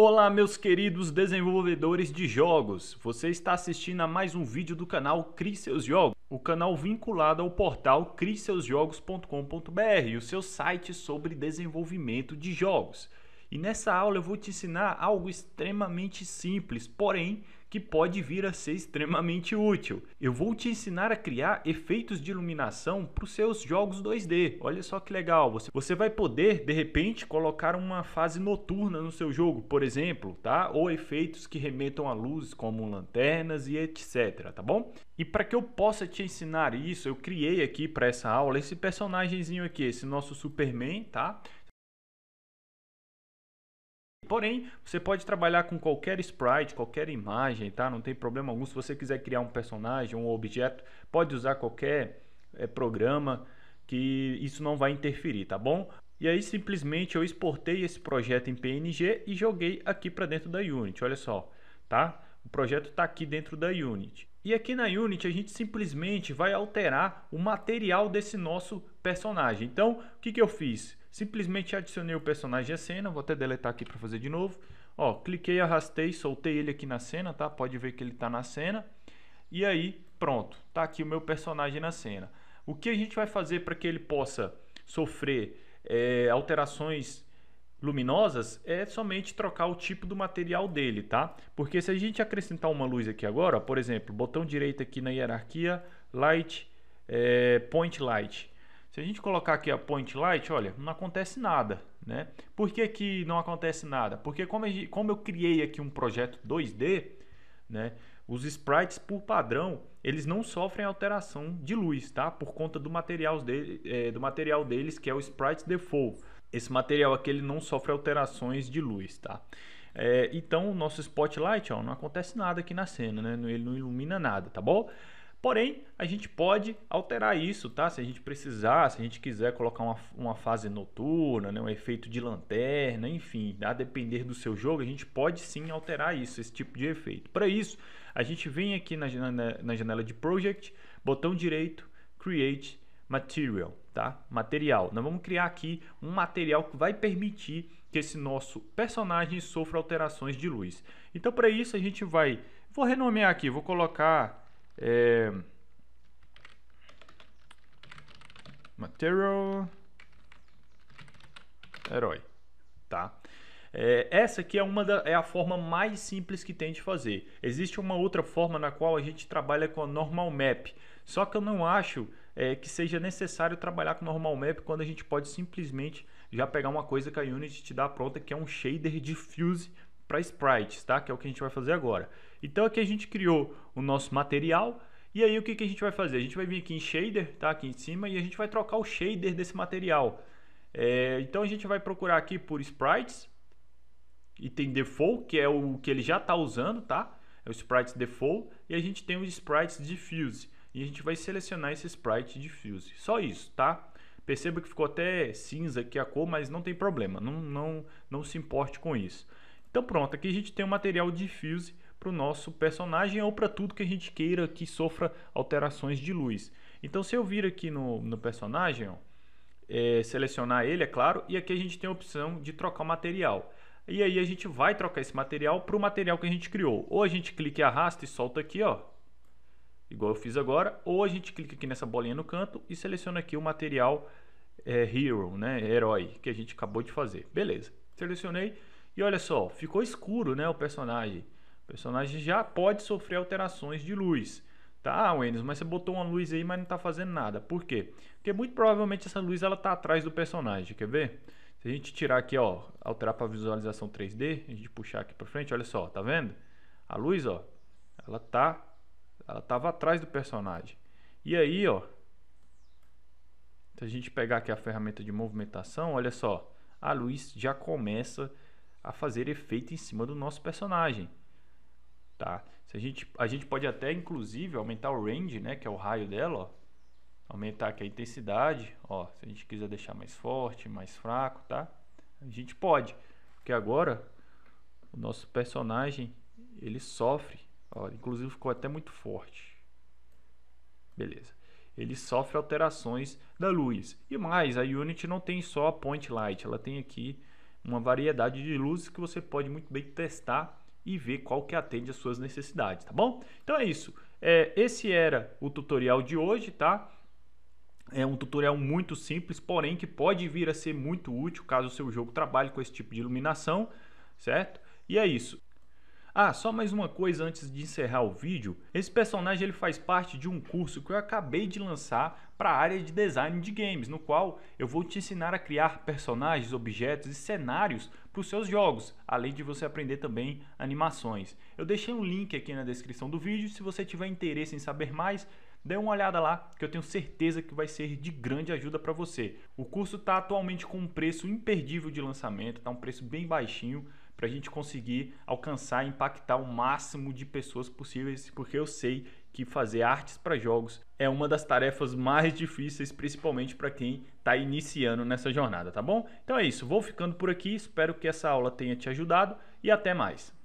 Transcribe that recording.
Olá meus queridos desenvolvedores de jogos, você está assistindo a mais um vídeo do canal Crie Seus Jogos, o canal vinculado ao portal crieseusjogos.com.br, o seu site sobre desenvolvimento de jogos. E nessa aula eu vou te ensinar algo extremamente simples, porém que pode vir a ser extremamente útil. Eu vou te ensinar a criar efeitos de iluminação para os seus jogos 2D. Olha só que legal, você, vai poder de repente colocar uma fase noturna no seu jogo, por exemplo, tá? Ou efeitos que remetam à luz, como lanternas e etc, tá bom? E para que eu possa te ensinar isso, eu criei aqui para essa aula esse personagemzinho aqui, esse nosso Superman, tá? Porém, você pode trabalhar com qualquer sprite, qualquer imagem, tá? Não tem problema algum. Se você quiser criar um personagem, um objeto, pode usar qualquer é, programa que isso não vai interferir, tá bom? E aí simplesmente eu exportei esse projeto em PNG e joguei aqui para dentro da Unity, olha só, tá? O projeto está aqui dentro da Unity. E aqui na Unity a gente simplesmente vai alterar o material desse nosso personagem. Então, o que, que eu fiz? Simplesmente adicionei o personagem à cena, vou até deletar aqui para fazer de novo. Ó, cliquei, arrastei, soltei ele aqui na cena, tá? Pode ver que ele está na cena. E aí, pronto, tá aqui o meu personagem na cena. O que a gente vai fazer para que ele possa sofrer é, alterações luminosas é somente trocar o tipo do material dele, tá? Porque se a gente acrescentar uma luz aqui agora, por exemplo, botão direito aqui na hierarquia, Light, é, Point Light, se a gente colocar aqui a point light, olha, não acontece nada, né? Por que, que não acontece nada? Porque como, a gente, como eu criei aqui um projeto 2D, né? Os sprites, por padrão, eles não sofrem alteração de luz, tá? Por conta do material, dele, é, do material deles, que é o sprite default. Esse material aqui ele não sofre alterações de luz, tá? É, então, o nosso spotlight, ó, não acontece nada aqui na cena, né? Ele não ilumina nada, tá bom? Porém, a gente pode alterar isso, tá? Se a gente precisar, se a gente quiser colocar uma, uma fase noturna, né? um efeito de lanterna, enfim, a depender do seu jogo, a gente pode sim alterar isso, esse tipo de efeito. Para isso, a gente vem aqui na, na, na janela de Project, botão direito, Create Material, tá? Material. Nós vamos criar aqui um material que vai permitir que esse nosso personagem sofra alterações de luz. Então, para isso, a gente vai... Vou renomear aqui, vou colocar é... Material. Herói. Tá? É, essa aqui é, uma da, é a forma mais simples que tem de fazer. Existe uma outra forma na qual a gente trabalha com a normal map. Só que eu não acho é, que seja necessário trabalhar com normal map quando a gente pode simplesmente já pegar uma coisa que a Unity te dá pronta, que é um shader diffuse para sprites, tá? Que é o que a gente vai fazer agora. Então aqui a gente criou o nosso material e aí o que, que a gente vai fazer? A gente vai vir aqui em shader, tá? Aqui em cima e a gente vai trocar o shader desse material. É, então a gente vai procurar aqui por sprites e tem default que é o que ele já está usando, tá? É o sprites default e a gente tem os sprites diffuse e a gente vai selecionar esse sprite diffuse. Só isso, tá? Perceba que ficou até cinza aqui a cor, mas não tem problema, não, não, não se importe com isso. Então pronto, aqui a gente tem o um material diffuse para o nosso personagem ou para tudo que a gente queira que sofra alterações de luz. Então se eu vir aqui no, no personagem, ó, é, selecionar ele, é claro, e aqui a gente tem a opção de trocar o material. E aí a gente vai trocar esse material para o material que a gente criou. Ou a gente clica e arrasta e solta aqui, ó, igual eu fiz agora, ou a gente clica aqui nessa bolinha no canto e seleciona aqui o material é, Hero, né, herói, que a gente acabou de fazer. Beleza, selecionei. E olha só, ficou escuro, né, o personagem. O personagem já pode sofrer alterações de luz. Tá, Wenis, mas você botou uma luz aí, mas não está fazendo nada. Por quê? Porque muito provavelmente essa luz ela tá atrás do personagem, quer ver? Se a gente tirar aqui, ó, alterar para visualização 3D, a gente puxar aqui para frente, olha só, tá vendo? A luz, ó, ela tá ela tava atrás do personagem. E aí, ó, se a gente pegar aqui a ferramenta de movimentação, olha só, a luz já começa a a fazer efeito em cima do nosso personagem. Tá? Se a, gente, a gente pode até, inclusive, aumentar o range, né, que é o raio dela. Ó. Aumentar aqui a intensidade. Ó, se a gente quiser deixar mais forte, mais fraco, tá? a gente pode. Porque agora o nosso personagem ele sofre. Ó, inclusive ficou até muito forte. Beleza. Ele sofre alterações da luz. E mais, a Unity não tem só a point light, ela tem aqui uma variedade de luzes que você pode muito bem testar e ver qual que atende às suas necessidades, tá bom? Então é isso. É, esse era o tutorial de hoje, tá? É um tutorial muito simples, porém que pode vir a ser muito útil caso o seu jogo trabalhe com esse tipo de iluminação, certo? E é isso. Ah, só mais uma coisa antes de encerrar o vídeo. Esse personagem ele faz parte de um curso que eu acabei de lançar para a área de design de games, no qual eu vou te ensinar a criar personagens, objetos e cenários para os seus jogos, além de você aprender também animações. Eu deixei um link aqui na descrição do vídeo, se você tiver interesse em saber mais, dê uma olhada lá, que eu tenho certeza que vai ser de grande ajuda para você. O curso está atualmente com um preço imperdível de lançamento, está um preço bem baixinho, para a gente conseguir alcançar e impactar o máximo de pessoas possíveis, porque eu sei que fazer artes para jogos é uma das tarefas mais difíceis, principalmente para quem está iniciando nessa jornada, tá bom? Então é isso, vou ficando por aqui, espero que essa aula tenha te ajudado e até mais.